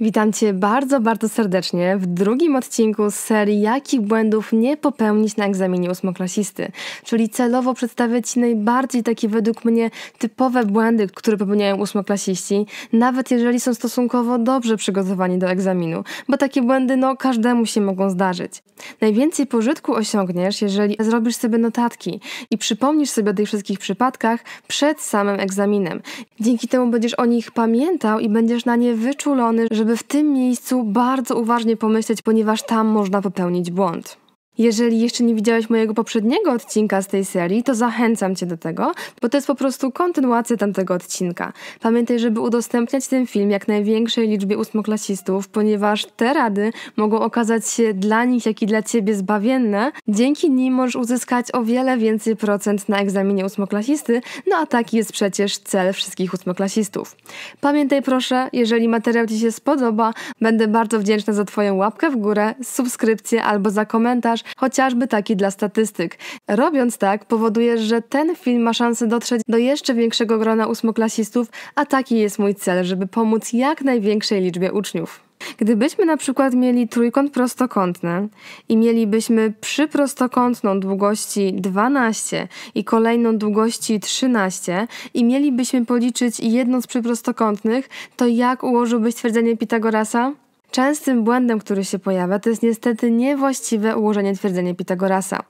Witam Cię bardzo, bardzo serdecznie w drugim odcinku z serii Jakich błędów nie popełnić na egzaminie ósmoklasisty, czyli celowo przedstawię Ci najbardziej takie według mnie typowe błędy, które popełniają ósmoklasiści, nawet jeżeli są stosunkowo dobrze przygotowani do egzaminu, bo takie błędy no każdemu się mogą zdarzyć. Najwięcej pożytku osiągniesz, jeżeli zrobisz sobie notatki i przypomnisz sobie o tych wszystkich przypadkach przed samym egzaminem. Dzięki temu będziesz o nich pamiętał i będziesz na nie wyczulony, żeby żeby w tym miejscu bardzo uważnie pomyśleć, ponieważ tam można popełnić błąd. Jeżeli jeszcze nie widziałeś mojego poprzedniego odcinka z tej serii, to zachęcam Cię do tego, bo to jest po prostu kontynuacja tamtego odcinka. Pamiętaj, żeby udostępniać ten film jak największej liczbie ósmoklasistów, ponieważ te rady mogą okazać się dla nich, jak i dla Ciebie zbawienne. Dzięki nim możesz uzyskać o wiele więcej procent na egzaminie ósmoklasisty, no a taki jest przecież cel wszystkich ósmoklasistów. Pamiętaj proszę, jeżeli materiał Ci się spodoba, będę bardzo wdzięczna za Twoją łapkę w górę, subskrypcję albo za komentarz, chociażby taki dla statystyk. Robiąc tak, powodujesz, że ten film ma szansę dotrzeć do jeszcze większego grona ósmoklasistów, a taki jest mój cel, żeby pomóc jak największej liczbie uczniów. Gdybyśmy na przykład mieli trójkąt prostokątny i mielibyśmy przyprostokątną długości 12 i kolejną długości 13 i mielibyśmy policzyć jedną z przyprostokątnych, to jak ułożyłbyś twierdzenie Pitagorasa? Częstym błędem, który się pojawia, to jest niestety niewłaściwe ułożenie twierdzenia Pitagorasa.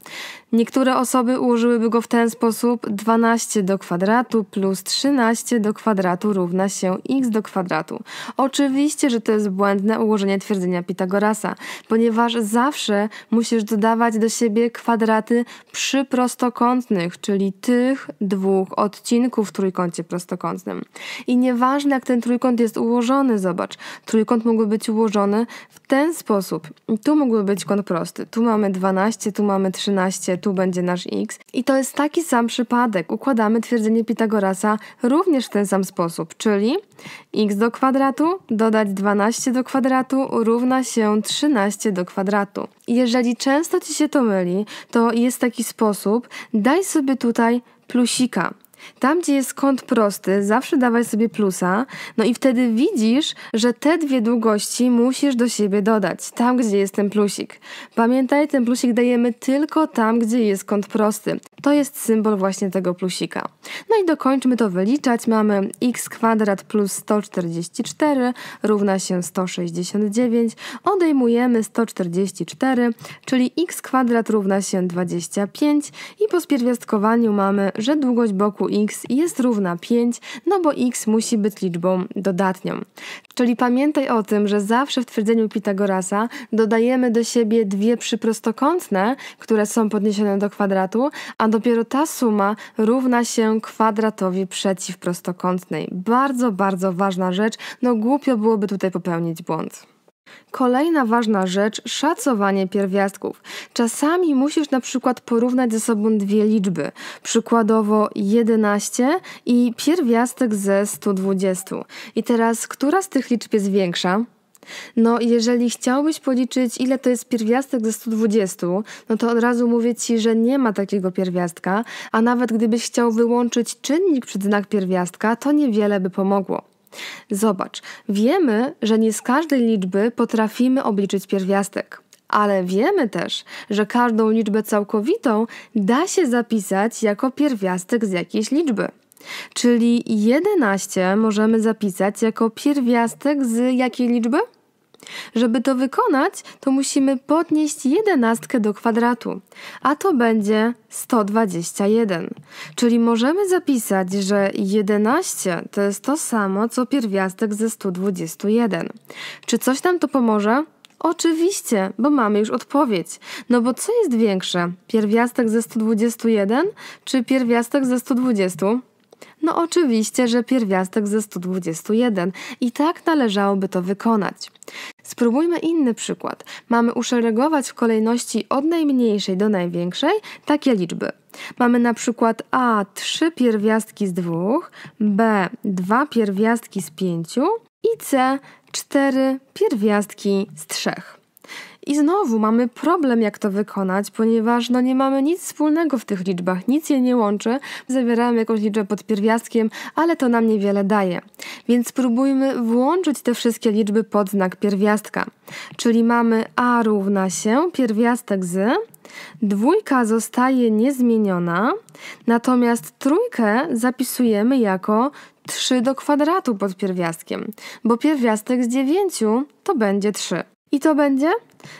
Niektóre osoby ułożyłyby go w ten sposób 12 do kwadratu plus 13 do kwadratu równa się x do kwadratu. Oczywiście, że to jest błędne ułożenie twierdzenia Pitagorasa, ponieważ zawsze musisz dodawać do siebie kwadraty przyprostokątnych, czyli tych dwóch odcinków w trójkącie prostokątnym. I nieważne jak ten trójkąt jest ułożony, zobacz, trójkąt mógłby być ułożony ułożony w ten sposób. Tu mógłby być kąt prosty, tu mamy 12, tu mamy 13, tu będzie nasz x. I to jest taki sam przypadek. Układamy twierdzenie Pitagorasa również w ten sam sposób, czyli x do kwadratu dodać 12 do kwadratu równa się 13 do kwadratu. Jeżeli często ci się to myli, to jest taki sposób, daj sobie tutaj plusika. Tam, gdzie jest kąt prosty, zawsze dawaj sobie plusa, no i wtedy widzisz, że te dwie długości musisz do siebie dodać, tam, gdzie jest ten plusik. Pamiętaj, ten plusik dajemy tylko tam, gdzie jest kąt prosty. To jest symbol właśnie tego plusika. No i dokończmy to wyliczać. Mamy x kwadrat plus 144 równa się 169. Odejmujemy 144, czyli x kwadrat równa się 25 i po spierwiastkowaniu mamy, że długość boku x jest równa 5, no bo x musi być liczbą dodatnią. Czyli pamiętaj o tym, że zawsze w twierdzeniu Pitagorasa dodajemy do siebie dwie przyprostokątne, które są podniesione do kwadratu, a dopiero ta suma równa się kwadratowi przeciwprostokątnej. Bardzo, bardzo ważna rzecz. No głupio byłoby tutaj popełnić błąd. Kolejna ważna rzecz szacowanie pierwiastków. Czasami musisz na przykład porównać ze sobą dwie liczby, przykładowo 11 i pierwiastek ze 120. I teraz, która z tych liczb jest większa? No, jeżeli chciałbyś policzyć, ile to jest pierwiastek ze 120, no to od razu mówię ci, że nie ma takiego pierwiastka, a nawet gdybyś chciał wyłączyć czynnik przed znak pierwiastka, to niewiele by pomogło. Zobacz, wiemy, że nie z każdej liczby potrafimy obliczyć pierwiastek. Ale wiemy też, że każdą liczbę całkowitą da się zapisać jako pierwiastek z jakiejś liczby. Czyli 11 możemy zapisać jako pierwiastek z jakiej liczby? Żeby to wykonać, to musimy podnieść jedenastkę do kwadratu, a to będzie 121. Czyli możemy zapisać, że 11 to jest to samo, co pierwiastek ze 121. Czy coś nam to pomoże? Oczywiście, bo mamy już odpowiedź. No bo co jest większe? Pierwiastek ze 121 czy pierwiastek ze 120? No oczywiście, że pierwiastek ze 121 i tak należałoby to wykonać. Spróbujmy inny przykład. Mamy uszeregować w kolejności od najmniejszej do największej takie liczby. Mamy na przykład A 3 pierwiastki z 2, B 2 pierwiastki z 5 i C 4 pierwiastki z 3. I znowu mamy problem, jak to wykonać, ponieważ no nie mamy nic wspólnego w tych liczbach, nic je nie łączy. Zawieramy jakąś liczbę pod pierwiastkiem, ale to nam niewiele daje. Więc spróbujmy włączyć te wszystkie liczby pod znak pierwiastka. Czyli mamy a równa się pierwiastek z, Dwójka zostaje niezmieniona, natomiast trójkę zapisujemy jako 3 do kwadratu pod pierwiastkiem, bo pierwiastek z 9 to będzie 3. I to będzie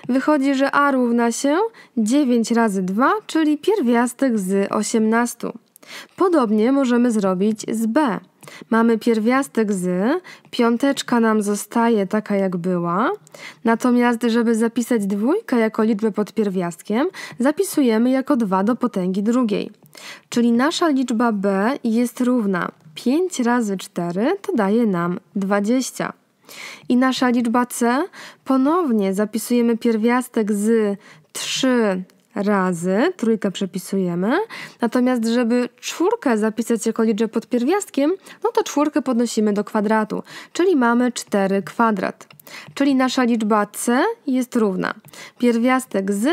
wychodzi, że a równa się 9 razy 2, czyli pierwiastek z 18. Podobnie możemy zrobić z b. Mamy pierwiastek z, piąteczka nam zostaje taka jak była, natomiast żeby zapisać dwójkę jako liczbę pod pierwiastkiem, zapisujemy jako 2 do potęgi drugiej. Czyli nasza liczba b jest równa 5 razy 4 to daje nam 20. I nasza liczba C ponownie zapisujemy pierwiastek z 3 razy, trójkę przepisujemy, natomiast żeby czwórkę zapisać jako liczbę pod pierwiastkiem, no to czwórkę podnosimy do kwadratu, czyli mamy 4 kwadrat. Czyli nasza liczba C jest równa. Pierwiastek z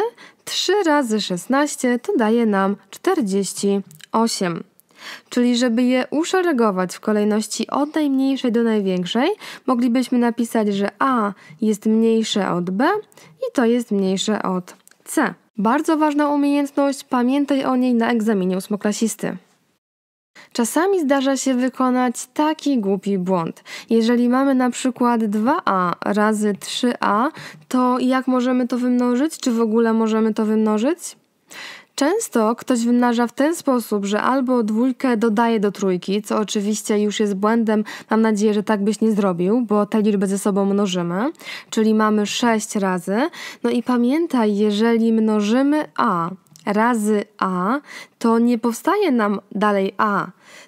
3 razy 16 to daje nam 48 czyli żeby je uszeregować w kolejności od najmniejszej do największej, moglibyśmy napisać, że A jest mniejsze od B i to jest mniejsze od C. Bardzo ważna umiejętność, pamiętaj o niej na egzaminie ósmoklasisty. Czasami zdarza się wykonać taki głupi błąd. Jeżeli mamy na przykład 2a razy 3a, to jak możemy to wymnożyć? Czy w ogóle możemy to wymnożyć? Często ktoś wymnaża w ten sposób, że albo dwójkę dodaje do trójki, co oczywiście już jest błędem, mam nadzieję, że tak byś nie zrobił, bo te liczby ze sobą mnożymy, czyli mamy 6 razy. No i pamiętaj, jeżeli mnożymy a razy a, to nie powstaje nam dalej a,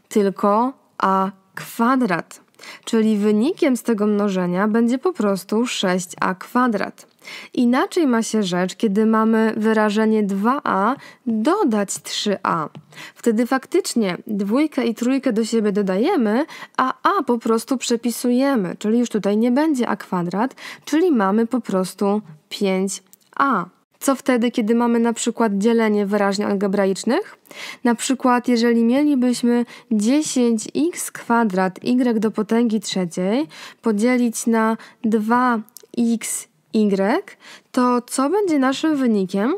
tylko a kwadrat. Czyli wynikiem z tego mnożenia będzie po prostu 6a kwadrat. Inaczej ma się rzecz, kiedy mamy wyrażenie 2a dodać 3a. Wtedy faktycznie dwójkę i trójkę do siebie dodajemy, a a po prostu przepisujemy, czyli już tutaj nie będzie a kwadrat, czyli mamy po prostu 5a. Co wtedy, kiedy mamy na przykład dzielenie wyraźnie algebraicznych? Na przykład, jeżeli mielibyśmy 10x kwadrat y do potęgi trzeciej podzielić na 2x y, to co będzie naszym wynikiem?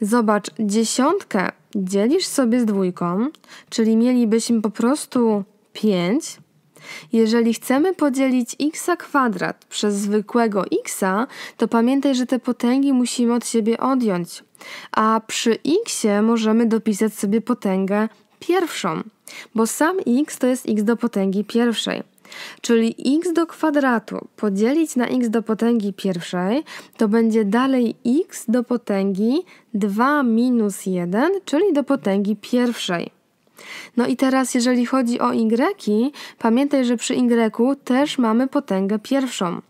Zobacz, dziesiątkę dzielisz sobie z dwójką, czyli mielibyśmy po prostu 5 jeżeli chcemy podzielić x kwadrat przez zwykłego x, to pamiętaj, że te potęgi musimy od siebie odjąć. A przy x możemy dopisać sobie potęgę pierwszą, bo sam x to jest x do potęgi pierwszej. Czyli x do kwadratu podzielić na x do potęgi pierwszej to będzie dalej x do potęgi 2 minus 1, czyli do potęgi pierwszej. No i teraz, jeżeli chodzi o Y, pamiętaj, że przy Y też mamy potęgę pierwszą.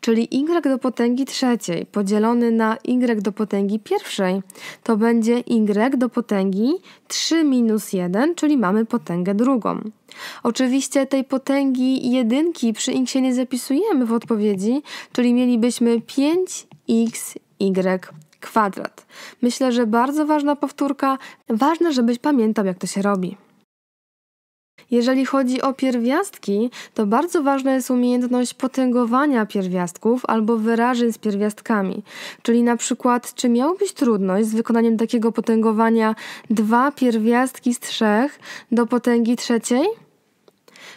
Czyli y do potęgi trzeciej podzielony na y do potęgi pierwszej to będzie y do potęgi 3 minus 1, czyli mamy potęgę drugą. Oczywiście tej potęgi jedynki przy x nie zapisujemy w odpowiedzi, czyli mielibyśmy 5xy kwadrat. Myślę, że bardzo ważna powtórka, ważne, żebyś pamiętał, jak to się robi. Jeżeli chodzi o pierwiastki, to bardzo ważna jest umiejętność potęgowania pierwiastków albo wyrażeń z pierwiastkami. Czyli na przykład, czy miałbyś trudność z wykonaniem takiego potęgowania dwa pierwiastki z trzech do potęgi trzeciej?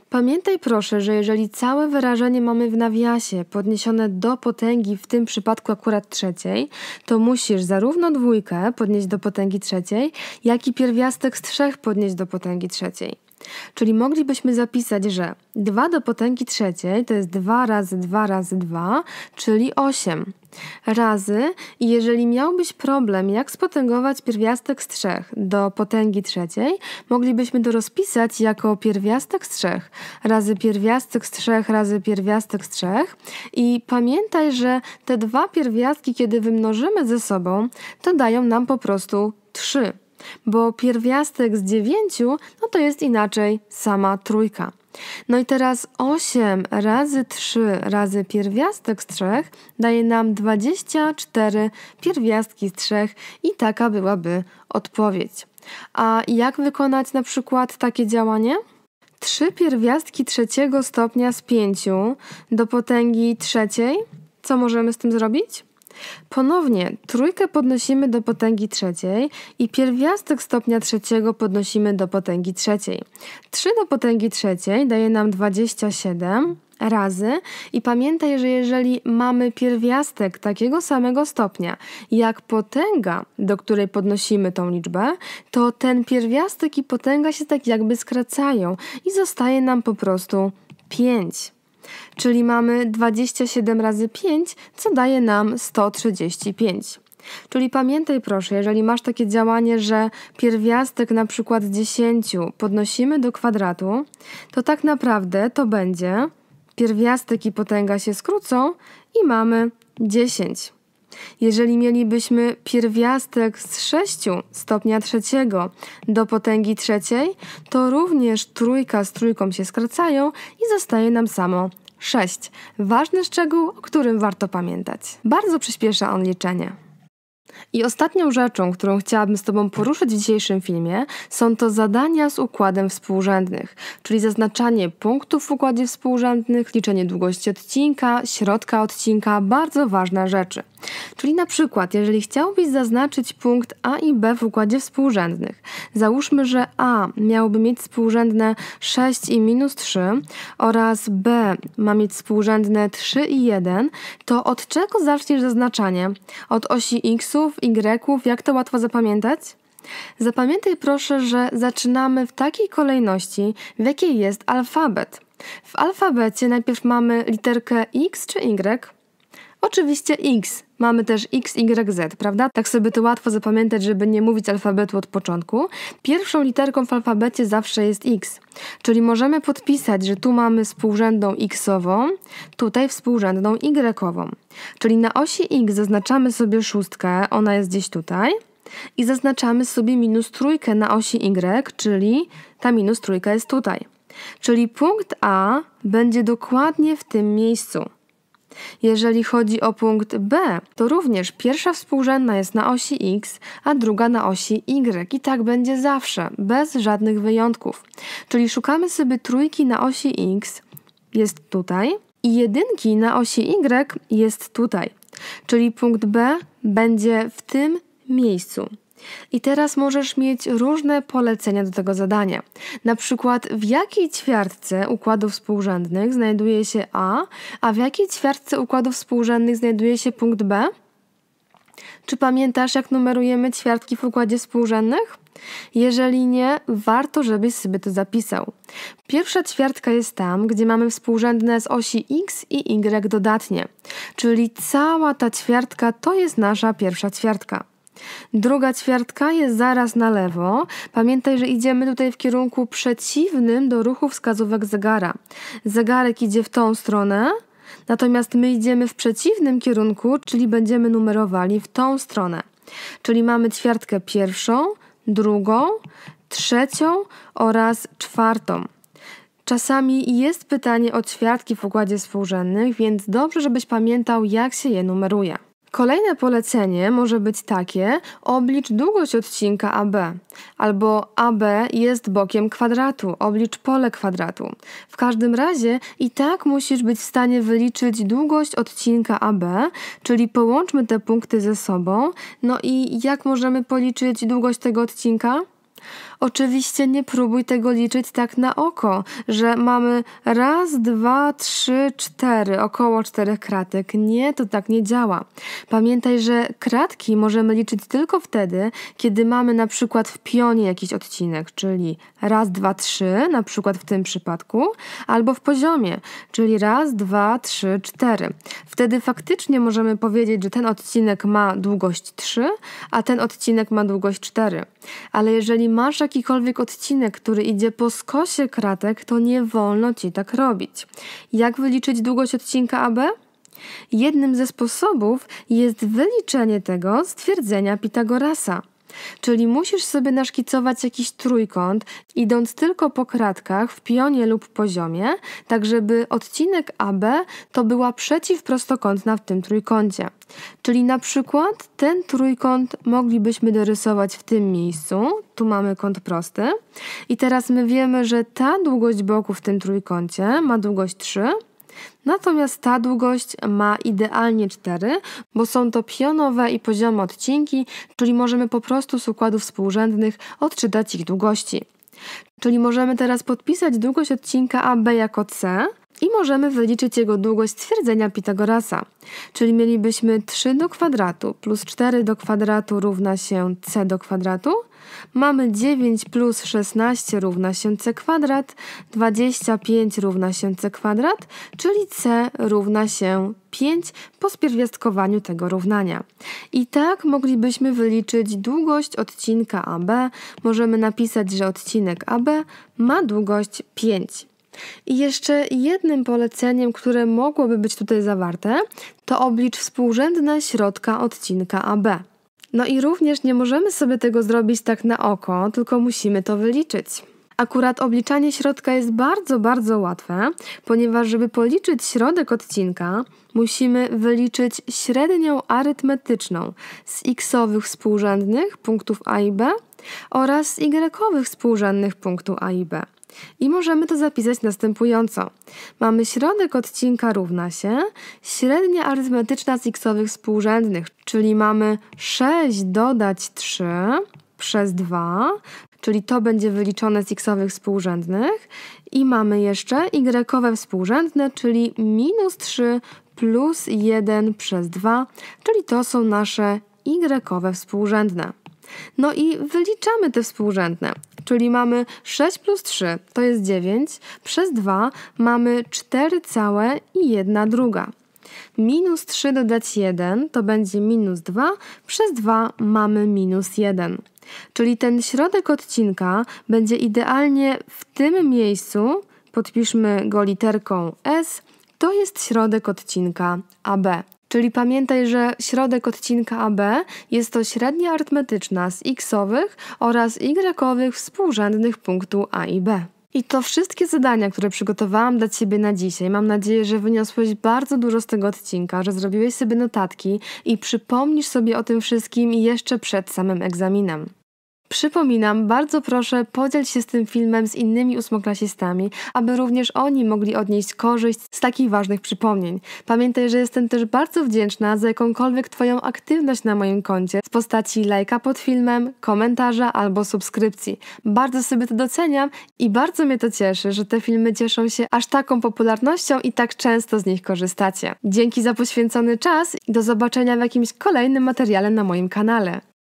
Pamiętaj proszę, że jeżeli całe wyrażenie mamy w nawiasie podniesione do potęgi, w tym przypadku akurat trzeciej, to musisz zarówno dwójkę podnieść do potęgi trzeciej, jak i pierwiastek z trzech podnieść do potęgi trzeciej. Czyli moglibyśmy zapisać, że 2 do potęgi trzeciej to jest 2 razy 2 razy 2, czyli 8 razy. I jeżeli miałbyś problem, jak spotęgować pierwiastek z 3 do potęgi trzeciej, moglibyśmy to rozpisać jako pierwiastek z 3 razy pierwiastek z 3 razy pierwiastek z 3. I pamiętaj, że te dwa pierwiastki, kiedy wymnożymy ze sobą, to dają nam po prostu 3 bo pierwiastek z dziewięciu, no to jest inaczej sama trójka. No i teraz 8 razy 3 razy pierwiastek z 3 daje nam 24 pierwiastki z 3 i taka byłaby odpowiedź. A jak wykonać na przykład takie działanie? 3 pierwiastki trzeciego stopnia z 5 do potęgi trzeciej. Co możemy z tym zrobić? Ponownie trójkę podnosimy do potęgi trzeciej i pierwiastek stopnia trzeciego podnosimy do potęgi trzeciej. 3 do potęgi trzeciej daje nam 27 razy i pamiętaj, że jeżeli mamy pierwiastek takiego samego stopnia jak potęga, do której podnosimy tą liczbę, to ten pierwiastek i potęga się tak jakby skracają i zostaje nam po prostu 5 czyli mamy 27 razy 5, co daje nam 135. Czyli pamiętaj proszę, jeżeli masz takie działanie, że pierwiastek na przykład 10 podnosimy do kwadratu, to tak naprawdę to będzie pierwiastek i potęga się skrócą i mamy 10. Jeżeli mielibyśmy pierwiastek z 6 stopnia trzeciego do potęgi trzeciej, to również trójka z trójką się skracają i zostaje nam samo 6. Ważny szczegół, o którym warto pamiętać. Bardzo przyspiesza on liczenie. I ostatnią rzeczą, którą chciałabym z Tobą poruszyć w dzisiejszym filmie, są to zadania z układem współrzędnych, czyli zaznaczanie punktów w układzie współrzędnych, liczenie długości odcinka, środka odcinka, bardzo ważne rzeczy. Czyli na przykład, jeżeli chciałbyś zaznaczyć punkt A i B w układzie współrzędnych, załóżmy, że A miałoby mieć współrzędne 6 i minus 3 oraz B ma mieć współrzędne 3 i 1, to od czego zaczniesz zaznaczanie? Od osi X Xów, Y, jak to łatwo zapamiętać? Zapamiętaj proszę, że zaczynamy w takiej kolejności, w jakiej jest alfabet. W alfabecie najpierw mamy literkę X czy Y. Oczywiście X, Mamy też X, Y, Z, prawda? Tak sobie to łatwo zapamiętać, żeby nie mówić alfabetu od początku. Pierwszą literką w alfabecie zawsze jest X, czyli możemy podpisać, że tu mamy współrzędną X-ową, tutaj współrzędną Y-ową. Czyli na osi X zaznaczamy sobie szóstkę, ona jest gdzieś tutaj, i zaznaczamy sobie minus trójkę na osi Y, czyli ta minus trójka jest tutaj. Czyli punkt A będzie dokładnie w tym miejscu. Jeżeli chodzi o punkt B, to również pierwsza współrzędna jest na osi x, a druga na osi y i tak będzie zawsze, bez żadnych wyjątków. Czyli szukamy sobie trójki na osi x, jest tutaj, i jedynki na osi y jest tutaj. Czyli punkt B będzie w tym miejscu. I teraz możesz mieć różne polecenia do tego zadania. Na przykład w jakiej ćwiartce układów współrzędnych znajduje się A, a w jakiej ćwiartce układów współrzędnych znajduje się punkt B? Czy pamiętasz, jak numerujemy ćwiartki w układzie współrzędnych? Jeżeli nie, warto, żebyś sobie to zapisał. Pierwsza ćwiartka jest tam, gdzie mamy współrzędne z osi x i y dodatnie, czyli cała ta ćwiartka to jest nasza pierwsza ćwiartka. Druga ćwiartka jest zaraz na lewo. Pamiętaj, że idziemy tutaj w kierunku przeciwnym do ruchu wskazówek zegara. Zegarek idzie w tą stronę, natomiast my idziemy w przeciwnym kierunku, czyli będziemy numerowali w tą stronę. Czyli mamy ćwiartkę pierwszą, drugą, trzecią oraz czwartą. Czasami jest pytanie o ćwiartki w układzie współrzędnych, więc dobrze, żebyś pamiętał, jak się je numeruje. Kolejne polecenie może być takie: oblicz długość odcinka AB, albo AB jest bokiem kwadratu, oblicz pole kwadratu. W każdym razie i tak musisz być w stanie wyliczyć długość odcinka AB, czyli połączmy te punkty ze sobą. No i jak możemy policzyć długość tego odcinka? Oczywiście nie próbuj tego liczyć tak na oko, że mamy raz, dwa, trzy, cztery, około czterech kratek. Nie, to tak nie działa. Pamiętaj, że kratki możemy liczyć tylko wtedy, kiedy mamy na przykład w pionie jakiś odcinek, czyli raz, dwa, trzy, na przykład w tym przypadku, albo w poziomie, czyli raz, dwa, trzy, cztery. Wtedy faktycznie możemy powiedzieć, że ten odcinek ma długość 3, a ten odcinek ma długość 4. Ale jeżeli masz jakikolwiek odcinek, który idzie po skosie kratek, to nie wolno ci tak robić. Jak wyliczyć długość odcinka AB? Jednym ze sposobów jest wyliczenie tego stwierdzenia Pitagorasa. Czyli musisz sobie naszkicować jakiś trójkąt, idąc tylko po kratkach w pionie lub poziomie, tak żeby odcinek AB to była przeciwprostokątna w tym trójkącie. Czyli na przykład ten trójkąt moglibyśmy dorysować w tym miejscu, tu mamy kąt prosty i teraz my wiemy, że ta długość boku w tym trójkącie ma długość 3, Natomiast ta długość ma idealnie 4, bo są to pionowe i poziome odcinki, czyli możemy po prostu z układów współrzędnych odczytać ich długości. Czyli możemy teraz podpisać długość odcinka AB jako C, i możemy wyliczyć jego długość stwierdzenia Pitagorasa. Czyli mielibyśmy 3 do kwadratu plus 4 do kwadratu równa się c do kwadratu. Mamy 9 plus 16 równa się c kwadrat, 25 równa się c kwadrat, czyli c równa się 5 po spierwiastkowaniu tego równania. I tak moglibyśmy wyliczyć długość odcinka AB. Możemy napisać, że odcinek AB ma długość 5. I jeszcze jednym poleceniem, które mogłoby być tutaj zawarte, to oblicz współrzędne środka odcinka AB. No i również nie możemy sobie tego zrobić tak na oko, tylko musimy to wyliczyć. Akurat obliczanie środka jest bardzo, bardzo łatwe, ponieważ żeby policzyć środek odcinka, musimy wyliczyć średnią arytmetyczną z x-owych współrzędnych punktów A i B oraz z y-owych współrzędnych punktu A i B. I możemy to zapisać następująco. Mamy środek odcinka równa się średnia arytmetyczna z xowych współrzędnych, czyli mamy 6 dodać 3 przez 2, czyli to będzie wyliczone z xowych współrzędnych i mamy jeszcze y współrzędne, czyli minus 3 plus 1 przez 2, czyli to są nasze y współrzędne. No i wyliczamy te współrzędne czyli mamy 6 plus 3 to jest 9, przez 2 mamy 4 całe i 1 druga. Minus 3 dodać 1 to będzie minus 2, przez 2 mamy minus 1. Czyli ten środek odcinka będzie idealnie w tym miejscu, podpiszmy go literką S, to jest środek odcinka AB. Czyli pamiętaj, że środek odcinka AB jest to średnia arytmetyczna z x-owych oraz y-owych współrzędnych punktu A i B. I to wszystkie zadania, które przygotowałam dla Ciebie na dzisiaj. Mam nadzieję, że wyniosłeś bardzo dużo z tego odcinka, że zrobiłeś sobie notatki i przypomnisz sobie o tym wszystkim jeszcze przed samym egzaminem. Przypominam, bardzo proszę podziel się z tym filmem z innymi ósmoklasistami, aby również oni mogli odnieść korzyść z takich ważnych przypomnień. Pamiętaj, że jestem też bardzo wdzięczna za jakąkolwiek Twoją aktywność na moim koncie w postaci lajka pod filmem, komentarza albo subskrypcji. Bardzo sobie to doceniam i bardzo mnie to cieszy, że te filmy cieszą się aż taką popularnością i tak często z nich korzystacie. Dzięki za poświęcony czas i do zobaczenia w jakimś kolejnym materiale na moim kanale.